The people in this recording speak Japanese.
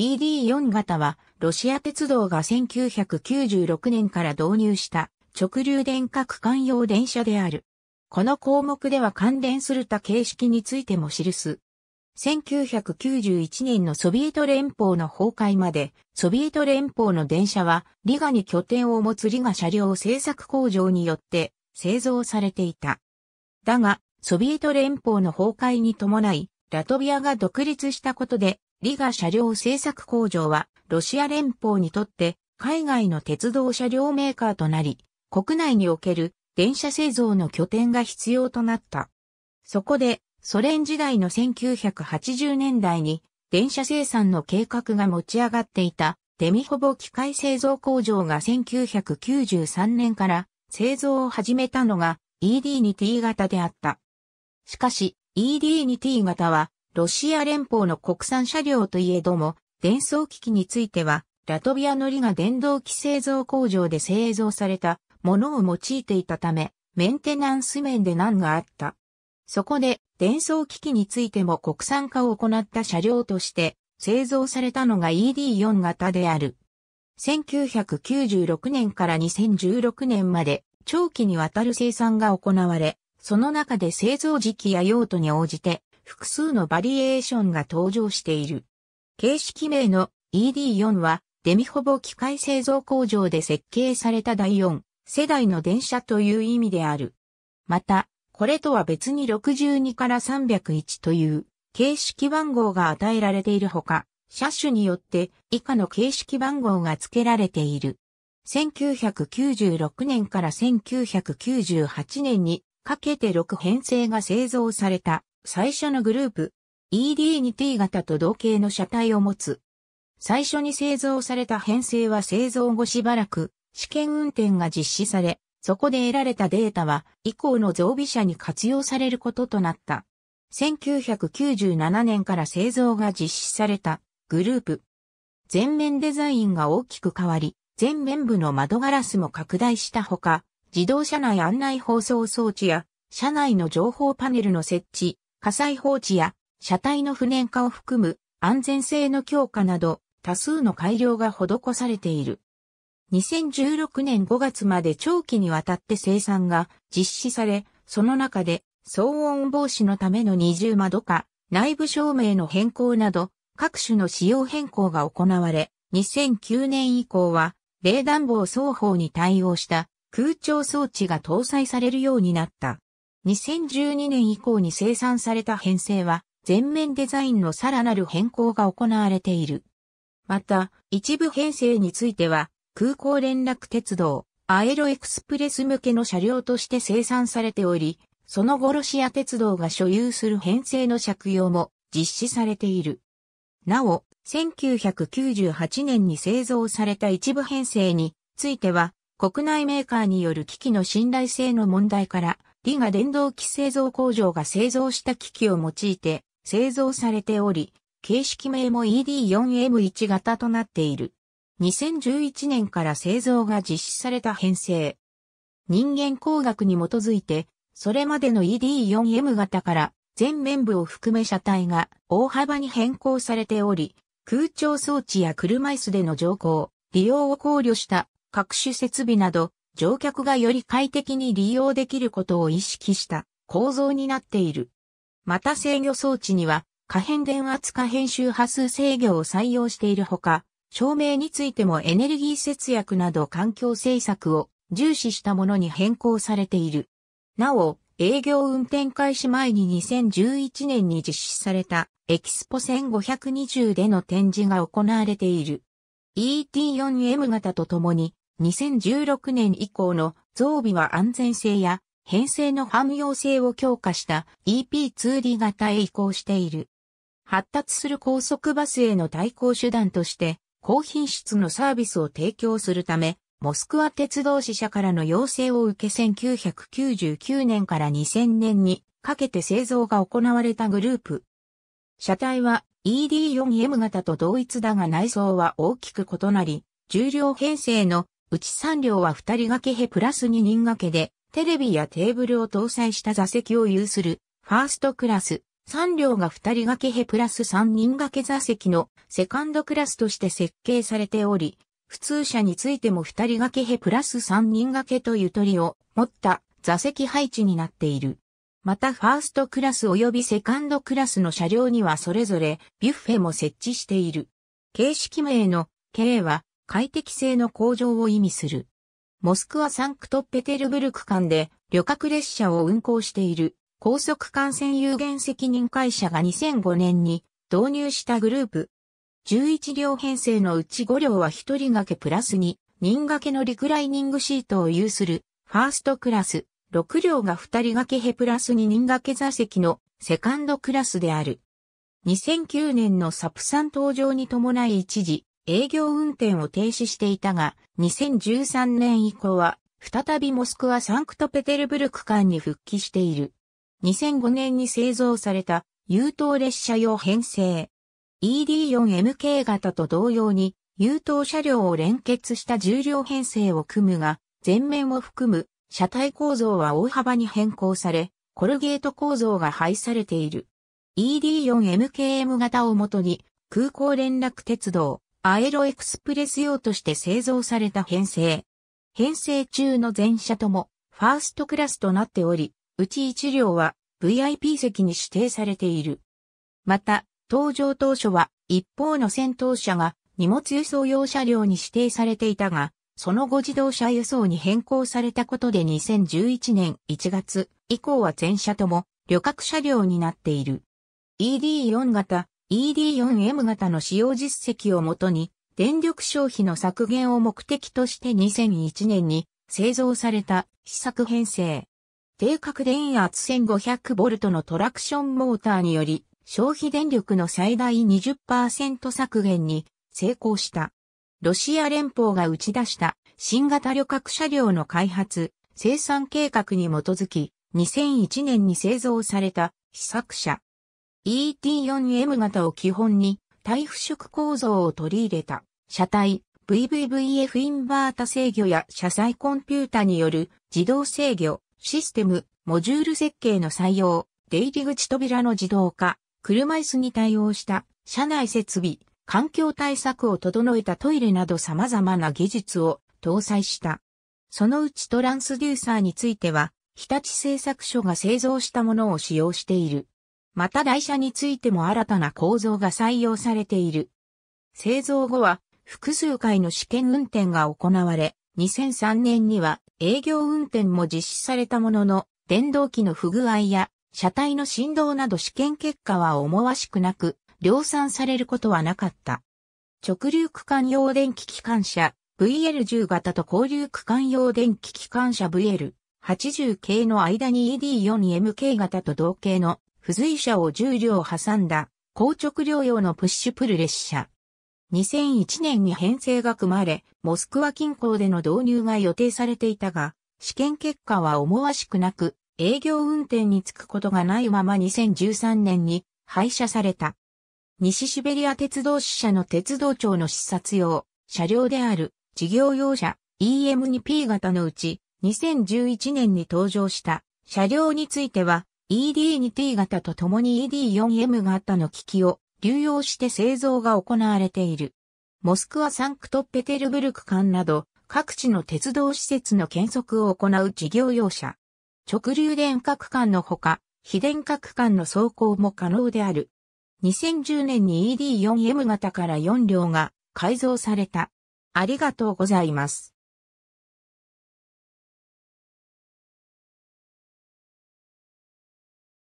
ED4 型は、ロシア鉄道が1996年から導入した直流電化区間用電車である。この項目では関連する他形式についても記す。1991年のソビエト連邦の崩壊まで、ソビエト連邦の電車は、リガに拠点を持つリガ車両製作工場によって製造されていた。だが、ソビエト連邦の崩壊に伴い、ラトビアが独立したことで、リガ車両製作工場は、ロシア連邦にとって、海外の鉄道車両メーカーとなり、国内における電車製造の拠点が必要となった。そこで、ソ連時代の1980年代に、電車生産の計画が持ち上がっていた、デミホボ機械製造工場が1993年から製造を始めたのが ED2T 型であった。しかし、ED2T 型はロシア連邦の国産車両といえども、電装機器については、ラトビアのリガ電動機製造工場で製造されたものを用いていたため、メンテナンス面で難があった。そこで、電装機器についても国産化を行った車両として製造されたのが ED4 型である。1996年から2016年まで長期にわたる生産が行われ、その中で製造時期や用途に応じて複数のバリエーションが登場している。形式名の ED4 はデミホボ機械製造工場で設計された第4世代の電車という意味である。また、これとは別に62から301という形式番号が与えられているほか、車種によって以下の形式番号が付けられている。1996年から1998年にかけて6編成が製造された最初のグループ、ED2T 型と同型の車体を持つ。最初に製造された編成は製造後しばらく試験運転が実施され、そこで得られたデータは以降の増備車に活用されることとなった。1997年から製造が実施されたグループ。全面デザインが大きく変わり、前面部の窓ガラスも拡大したほか、自動車内案内放送装置や車内の情報パネルの設置、火災放置や車体の不燃化を含む安全性の強化など多数の改良が施されている。2016年5月まで長期にわたって生産が実施され、その中で騒音防止のための二重窓化、内部照明の変更など各種の仕様変更が行われ、2009年以降は冷暖房双方に対応した空調装置が搭載されるようになった。2012年以降に生産された編成は、全面デザインのさらなる変更が行われている。また、一部編成については、空港連絡鉄道、アエロエクスプレス向けの車両として生産されており、その後ロシア鉄道が所有する編成の借用も実施されている。なお、1998年に製造された一部編成については、国内メーカーによる機器の信頼性の問題から、リガ電動機製造工場が製造した機器を用いて製造されており、形式名も ED4M1 型となっている。2011年から製造が実施された編成。人間工学に基づいて、それまでの ED4M 型から全面部を含め車体が大幅に変更されており、空調装置や車椅子での乗降、利用を考慮した各種設備など乗客がより快適に利用できることを意識した構造になっている。また制御装置には可変電圧可変周波数制御を採用しているほか、照明についてもエネルギー節約など環境政策を重視したものに変更されている。なお、営業運転開始前に2011年に実施されたエキスポ1520での展示が行われている。ET4M 型とともに2016年以降の増備は安全性や編成の汎用性を強化した EP2D 型へ移行している。発達する高速バスへの対抗手段として高品質のサービスを提供するため、モスクワ鉄道支社からの要請を受け1999年から2000年にかけて製造が行われたグループ。車体は ED4M 型と同一だが内装は大きく異なり、重量編成のうち3両は2人掛けへプラス2人掛けで、テレビやテーブルを搭載した座席を有する、ファーストクラス、3両が2人掛けへプラス3人掛け座席のセカンドクラスとして設計されており、普通車についても2人掛けへプラス3人掛けとゆとりを持った座席配置になっている。またファーストクラス及びセカンドクラスの車両にはそれぞれビュッフェも設置している。形式名の K は快適性の向上を意味する。モスクワ・サンクトペテルブルク間で旅客列車を運行している高速幹線有限責任会社が2005年に導入したグループ。11両編成のうち5両は1人掛けプラス2人掛けのリクライニングシートを有するファーストクラス、6両が2人掛けヘプラス2人掛け座席のセカンドクラスである。2009年のサプサン登場に伴い一時、営業運転を停止していたが、2013年以降は、再びモスクワ・サンクトペテルブルク間に復帰している。2005年に製造された、優等列車用編成。ED4MK 型と同様に、優等車両を連結した重量編成を組むが、前面を含む車体構造は大幅に変更され、コルゲート構造が配されている。ED4MKM 型をもとに、空港連絡鉄道、アエロエクスプレス用として製造された編成。編成中の全車ともファーストクラスとなっており、うち1両は VIP 席に指定されている。また、登場当初は一方の先頭車が荷物輸送用車両に指定されていたが、その後自動車輸送に変更されたことで2011年1月以降は全車とも旅客車両になっている。ED4 型 ED4M 型の使用実績をもとに、電力消費の削減を目的として2001年に製造された試作編成。定格電圧 1500V のトラクションモーターにより消費電力の最大20%削減に成功した。ロシア連邦が打ち出した新型旅客車両の開発、生産計画に基づき2001年に製造された試作車。ET4M 型を基本に対腐食構造を取り入れた車体 VVVF インバータ制御や車載コンピュータによる自動制御システムモジュール設計の採用出入り口扉の自動化車椅子に対応した車内設備環境対策を整えたトイレなど様々な技術を搭載した。そのうちトランスデューサーについては、日立製作所が製造したものを使用している。また台車についても新たな構造が採用されている。製造後は複数回の試験運転が行われ、2003年には営業運転も実施されたものの、電動機の不具合や車体の振動など試験結果は思わしくなく、量産されることはなかった。直流区間用電気機関車 VL10 型と交流区間用電気機関車 VL80 系の間に ED4MK 型と同型の付随車を重量挟んだ、硬直療養のプッシュプル列車。2001年に編成が組まれ、モスクワ近郊での導入が予定されていたが、試験結果は思わしくなく、営業運転に就くことがないまま2013年に廃車された。西シベリア鉄道支社の鉄道庁の視察用、車両である事業用車 EM2P 型のうち2011年に登場した車両については ED2T 型と共に ED4M 型の機器を流用して製造が行われている。モスクワサンクトペテルブルク間など各地の鉄道施設の検測を行う事業用車。直流電各間のほか、非電各間の走行も可能である。2010年に ED4M 型から4両が改造された。ありがとうございます。